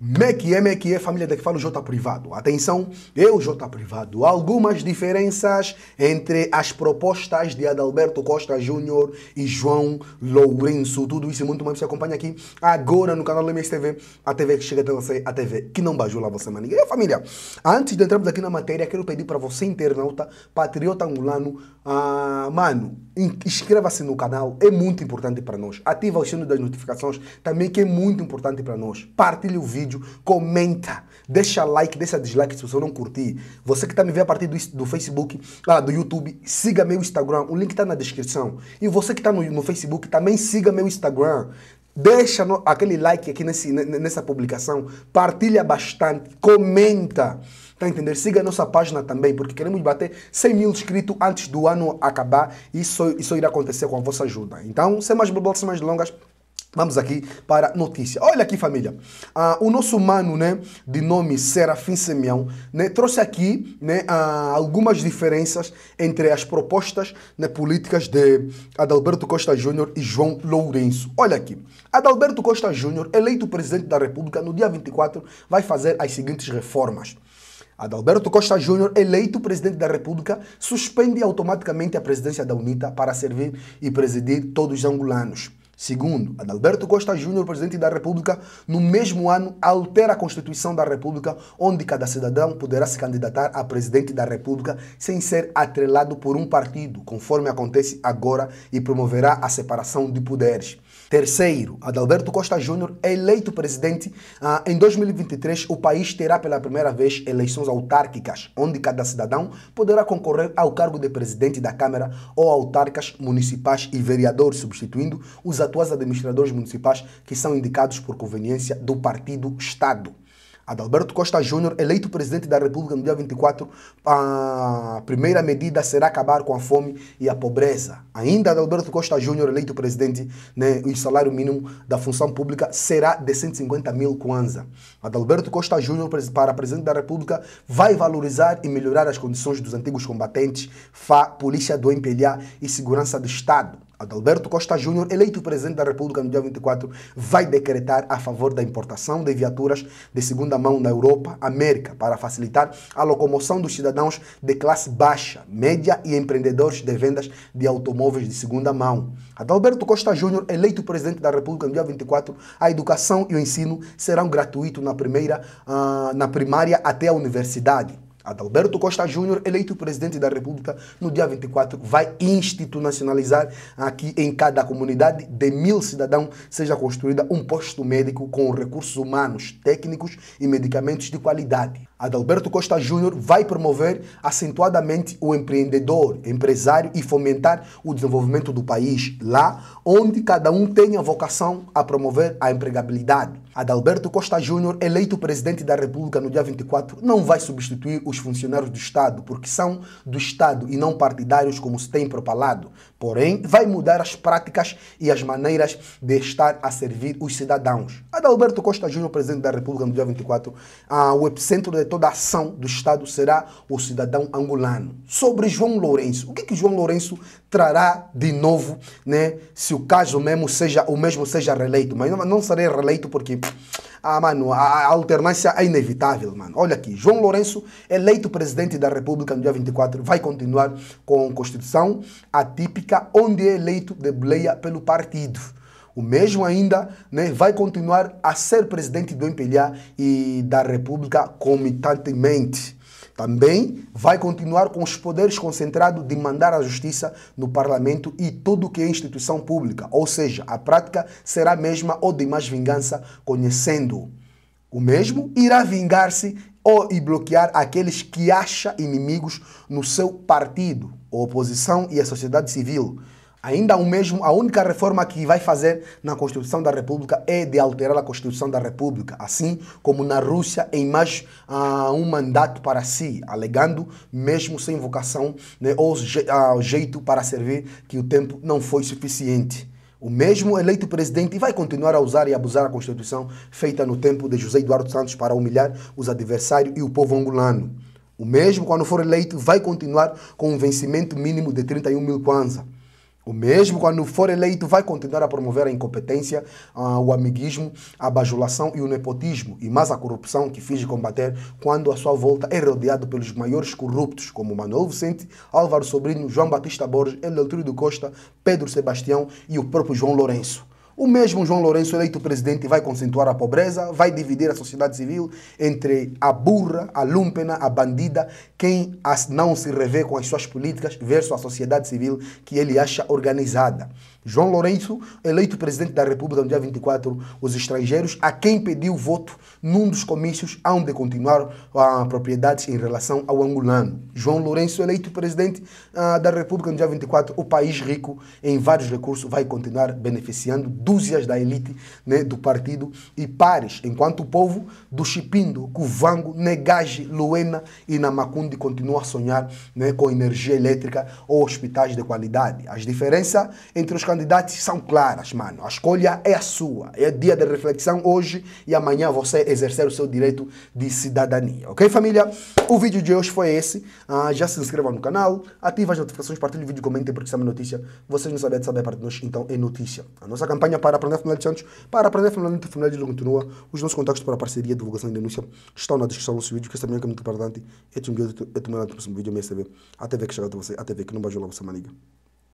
Mekie, é, é família da que falo J privado. Atenção, eu é J privado. Algumas diferenças entre as propostas de Adalberto Costa Júnior e João Lourenço. Tudo isso e muito mais você acompanha aqui agora no canal MSTV, a TV que chega até você, a TV que não bajula você, maninha. E família, antes de entrarmos aqui na matéria, quero pedir para você, internauta, patriota angolano, ah, mano, inscreva-se no canal, é muito importante para nós. Ativa o sino das notificações, também que é muito importante para nós. Partilhe o vídeo vídeo, comenta, deixa like, deixa dislike se você não curtir. Você que está me vendo a partir do, do Facebook, ah, do YouTube, siga meu Instagram, o link está na descrição. E você que está no, no Facebook, também siga meu Instagram. Deixa no, aquele like aqui nesse, nessa publicação, partilha bastante, comenta. Tá entender? Siga a nossa página também, porque queremos bater 100 mil inscritos antes do ano acabar. Isso, isso irá acontecer com a vossa ajuda. Então, sem mais bobolas, sem mais longas, Vamos aqui para notícia. Olha aqui, família. Ah, o nosso mano, né, de nome Serafim Semião, né, trouxe aqui né, ah, algumas diferenças entre as propostas né, políticas de Adalberto Costa Júnior e João Lourenço. Olha aqui. Adalberto Costa Júnior, eleito presidente da República no dia 24, vai fazer as seguintes reformas. Adalberto Costa Júnior, eleito presidente da República, suspende automaticamente a presidência da UNITA para servir e presidir todos os angolanos. Segundo, Adalberto Costa Júnior, presidente da República, no mesmo ano altera a Constituição da República, onde cada cidadão poderá se candidatar a presidente da República sem ser atrelado por um partido, conforme acontece agora, e promoverá a separação de poderes. Terceiro, Adalberto Costa Júnior é eleito presidente. Ah, em 2023, o país terá pela primeira vez eleições autárquicas, onde cada cidadão poderá concorrer ao cargo de presidente da Câmara ou autarcas municipais e vereador, substituindo os atuais administradores municipais que são indicados por conveniência do partido Estado. Adalberto Costa Júnior, eleito presidente da República no dia 24, a primeira medida será acabar com a fome e a pobreza. Ainda Adalberto Costa Júnior, eleito presidente, né, o salário mínimo da função pública será de 150 mil kwanza. Adalberto Costa Júnior, para presidente da República, vai valorizar e melhorar as condições dos antigos combatentes, FA, Polícia do MPLA e Segurança do Estado. Adalberto Costa Júnior, eleito presidente da República no dia 24, vai decretar a favor da importação de viaturas de segunda mão da Europa, América, para facilitar a locomoção dos cidadãos de classe baixa, média e empreendedores de vendas de automóveis de segunda mão. Adalberto Costa Júnior, eleito presidente da República no dia 24, a educação e o ensino serão gratuitos na, primeira, uh, na primária até a universidade. Adalberto Costa Júnior, eleito presidente da República no dia 24, vai institucionalizar aqui em cada comunidade de mil cidadãos seja construída um posto médico com recursos humanos, técnicos e medicamentos de qualidade. Adalberto Costa Júnior vai promover acentuadamente o empreendedor, empresário e fomentar o desenvolvimento do país, lá onde cada um tem a vocação a promover a empregabilidade. Adalberto Costa Júnior, eleito presidente da República no dia 24, não vai substituir os funcionários do Estado, porque são do Estado e não partidários, como se tem propalado. Porém, vai mudar as práticas e as maneiras de estar a servir os cidadãos. Adalberto Costa Júnior, presidente da República no dia 24, ah, o epicentro de toda a ação do Estado será o cidadão angolano. Sobre João Lourenço, o que, que João Lourenço trará de novo, né? Se o caso mesmo seja o mesmo seja reeleito, mas não, não serei reeleito porque ah, mano, a, alternância é inevitável, mano. Olha aqui, João Lourenço, eleito presidente da República no dia 24, vai continuar com a constituição atípica, onde é eleito de boleia pelo partido o mesmo ainda né, vai continuar a ser presidente do MPLA e da República comitantemente. Também vai continuar com os poderes concentrados de mandar a justiça no parlamento e tudo que é instituição pública, ou seja, a prática será a mesma ou de mais vingança, conhecendo o mesmo, irá vingar-se ou e bloquear aqueles que acha inimigos no seu partido, oposição e a sociedade civil. Ainda o mesmo, a única reforma que vai fazer na Constituição da República é de alterar a Constituição da República, assim como na Rússia em mais uh, um mandato para si, alegando mesmo sem vocação né, ou je, uh, jeito para servir que o tempo não foi suficiente. O mesmo eleito presidente vai continuar a usar e abusar a Constituição feita no tempo de José Eduardo Santos para humilhar os adversários e o povo angolano. O mesmo, quando for eleito, vai continuar com um vencimento mínimo de 31 mil kwanza o mesmo, quando for eleito, vai continuar a promover a incompetência, uh, o amiguismo, a bajulação e o nepotismo, e mais a corrupção que finge combater quando a sua volta é rodeado pelos maiores corruptos, como Manuel Vicente, Álvaro Sobrinho, João Batista Borges, Eleuterio do Costa, Pedro Sebastião e o próprio João Lourenço. O mesmo João Lourenço, eleito presidente, vai concentuar a pobreza, vai dividir a sociedade civil entre a burra, a lúmpena, a bandida, quem não se revê com as suas políticas, versus a sociedade civil que ele acha organizada. João Lourenço, eleito presidente da República no dia 24, os estrangeiros a quem pediu voto num dos comícios hão de continuar propriedades em relação ao angolano. João Lourenço, eleito presidente ah, da República no dia 24, o país rico em vários recursos vai continuar beneficiando dúzias da elite né, do partido e pares, enquanto o povo do Chipindo, Cuvango, Negage, Luena e Namacundi continua a sonhar né, com energia elétrica ou hospitais de qualidade. As diferenças entre os candidatos candidatos são claras, mano. A escolha é a sua. É dia de reflexão hoje e amanhã você exercer o seu direito de cidadania. Ok, família? O vídeo de hoje foi esse. Ah, já se inscreva no canal, ative as notificações, partilhe o vídeo, comente porque isso é uma notícia. Vocês não sabem de saber para parte de nós, então é notícia. A nossa campanha para aprender a família de Santos, para aprender a família de família de continua. Os nossos contatos para parceria, divulgação e denúncia estão na descrição do nosso vídeo, que esta também é muito importante. Eu te envio, eu te no próximo vídeo, me TV. até ver que chega até você, até ver que não vai jogar você, maniga.